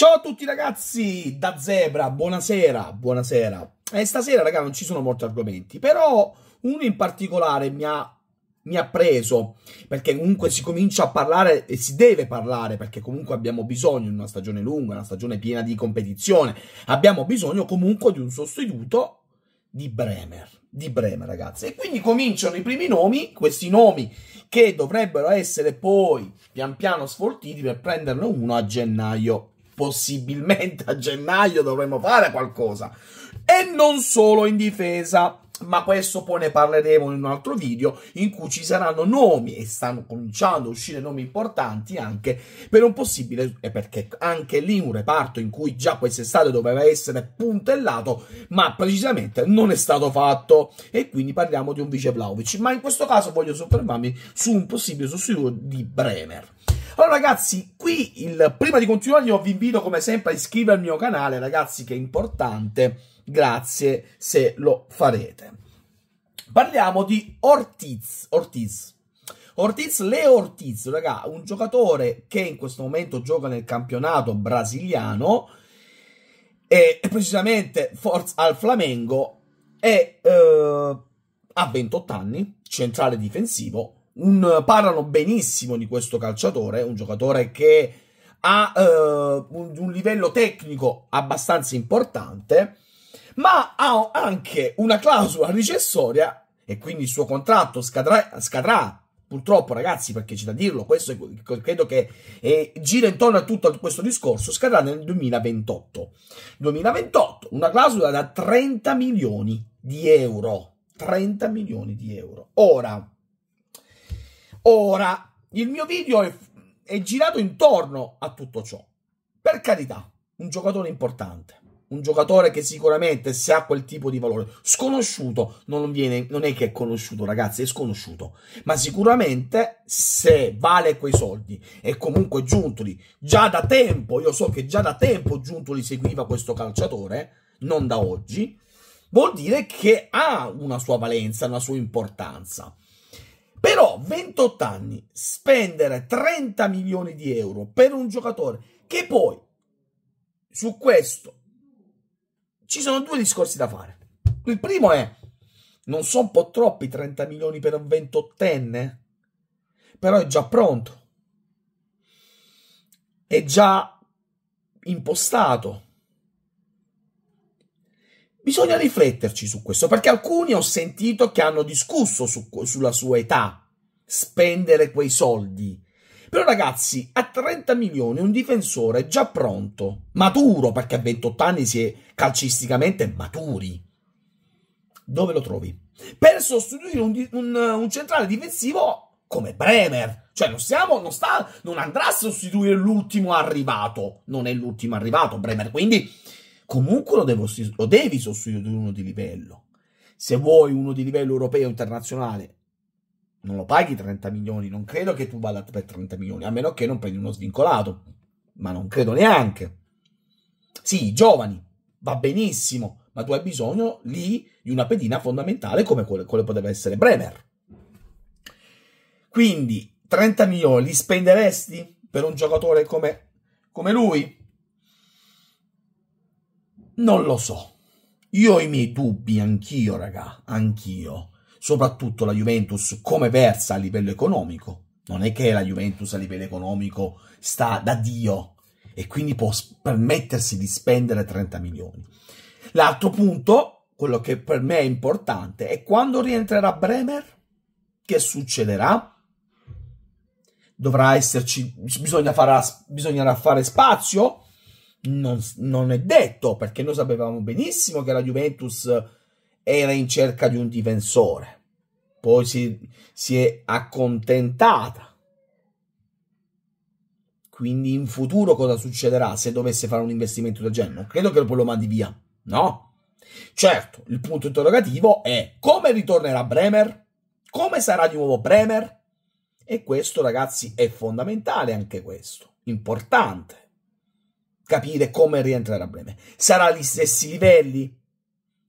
Ciao a tutti ragazzi da Zebra, buonasera, buonasera. E eh, stasera ragazzi non ci sono molti argomenti, però uno in particolare mi ha, mi ha preso, perché comunque si comincia a parlare e si deve parlare, perché comunque abbiamo bisogno di una stagione lunga, una stagione piena di competizione, abbiamo bisogno comunque di un sostituto di Bremer, di Bremer ragazzi. E quindi cominciano i primi nomi, questi nomi che dovrebbero essere poi pian piano sfoltiti per prenderne uno a gennaio possibilmente a gennaio dovremo fare qualcosa. E non solo in difesa, ma questo poi ne parleremo in un altro video in cui ci saranno nomi e stanno cominciando a uscire nomi importanti anche per un possibile e perché anche lì un reparto in cui già quest'estate doveva essere puntellato ma precisamente non è stato fatto e quindi parliamo di un vice Vlaovic ma in questo caso voglio soffermarmi su un possibile sostituto di Bremer allora ragazzi, qui il, prima di continuare io vi invito come sempre a iscrivervi al mio canale, ragazzi che è importante, grazie se lo farete. Parliamo di Ortiz, Ortiz. Ortiz, Leo Ortiz, raga, un giocatore che in questo momento gioca nel campionato brasiliano e, precisamente forza al Flamengo e eh, ha 28 anni, centrale difensivo, un, parlano benissimo di questo calciatore, un giocatore che ha eh, un, un, livello tecnico abbastanza importante, ma ha anche una clausola recessoria e quindi il suo contratto scadrà, scadrà purtroppo ragazzi, perché c'è da dirlo, questo è, credo che eh, gira intorno a tutto questo discorso, scadrà nel 2028. 2028, una clausola da 30 milioni di euro. 30 milioni di euro. Ora, Ora, il mio video è, è girato intorno a tutto ciò. Per carità, un giocatore importante, un giocatore che sicuramente se ha quel tipo di valore sconosciuto non, viene, non, è che è conosciuto ragazzi è sconosciuto ma sicuramente se vale quei soldi e comunque Giuntoli già da tempo io so che già da tempo Giuntoli seguiva questo calciatore non da oggi vuol dire che ha una sua valenza una sua importanza però 28 anni, spendere 30 milioni di euro per un giocatore che poi su questo ci sono due discorsi da fare. Il primo è non sono un po' troppi 30 milioni per un 28enne, però è già pronto. È già impostato Bisogna rifletterci su questo, perché alcuni ho sentito che hanno discusso su, sulla sua età, spendere quei soldi. Però ragazzi, a 30 milioni un difensore già pronto, maturo, perché a 28 anni si è calcisticamente maturi. Dove lo trovi? Per sostituire un, un, un centrale difensivo come Bremer. Cioè, non, siamo, non, sta, non andrà a sostituire l'ultimo arrivato. Non è l'ultimo arrivato, Bremer. Quindi comunque lo, devo, lo devi sostituire uno di livello. Se vuoi uno di livello europeo o internazionale, non lo paghi 30 milioni. Non credo che tu vada per 30 milioni, a meno che non prendi uno svincolato, ma non credo neanche. Sì, giovani, va benissimo, ma tu hai bisogno lì di una pedina fondamentale come quello, quello poteva essere Bremer. Quindi 30 milioni li spenderesti per un giocatore come, come lui? Non lo so. Io ho i miei dubbi, anch'io, raga, anch'io. Soprattutto la Juventus, come versa a livello economico. Non è che la Juventus a livello economico sta da Dio e quindi può permettersi di spendere 30 milioni. L'altro punto, quello che per me è importante, è quando rientrerà Bremer, che succederà? Dovrà esserci, bisogna farà, bisognerà fare spazio? non, non è detto, perché noi sapevamo benissimo che la Juventus era in cerca di un difensore, poi si, si è accontentata. Quindi in futuro cosa succederà se dovesse fare un investimento del genere? Non credo che lo mandi via, no? Certo, il punto interrogativo è come ritornerà Bremer? Come sarà di nuovo Bremer? E questo, ragazzi, è fondamentale anche questo, importante capire come rientrare a breve. Sarà agli stessi livelli?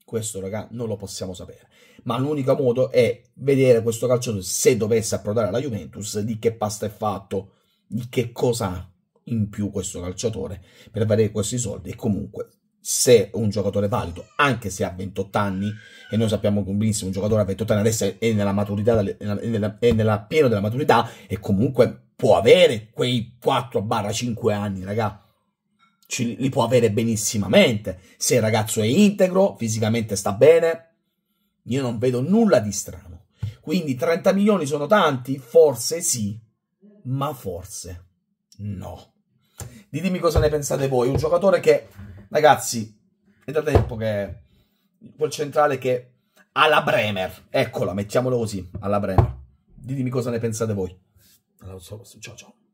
Questo, raga, non lo possiamo sapere. Ma l'unico modo è vedere questo calciatore, se dovesse approdare alla Juventus, di che pasta è fatto, di che cosa ha in più questo calciatore per avere questi soldi e comunque se un giocatore valido, anche se ha 28 anni, e noi sappiamo benissimo un giocatore a 28 anni adesso è nella maturità, è nella, è nella pieno della maturità e comunque può avere quei 4-5 anni, raga, ci, li può avere benissimamente. Se il ragazzo è integro, fisicamente sta bene, io non vedo nulla di strano. Quindi 30 milioni sono tanti? Forse sì, ma forse no. Ditemi cosa ne pensate voi. Un giocatore che, ragazzi, è da tempo che quel centrale che alla Bremer, eccola, mettiamolo così, alla Bremer. Ditemi cosa ne pensate voi. Allora, ciao ciao.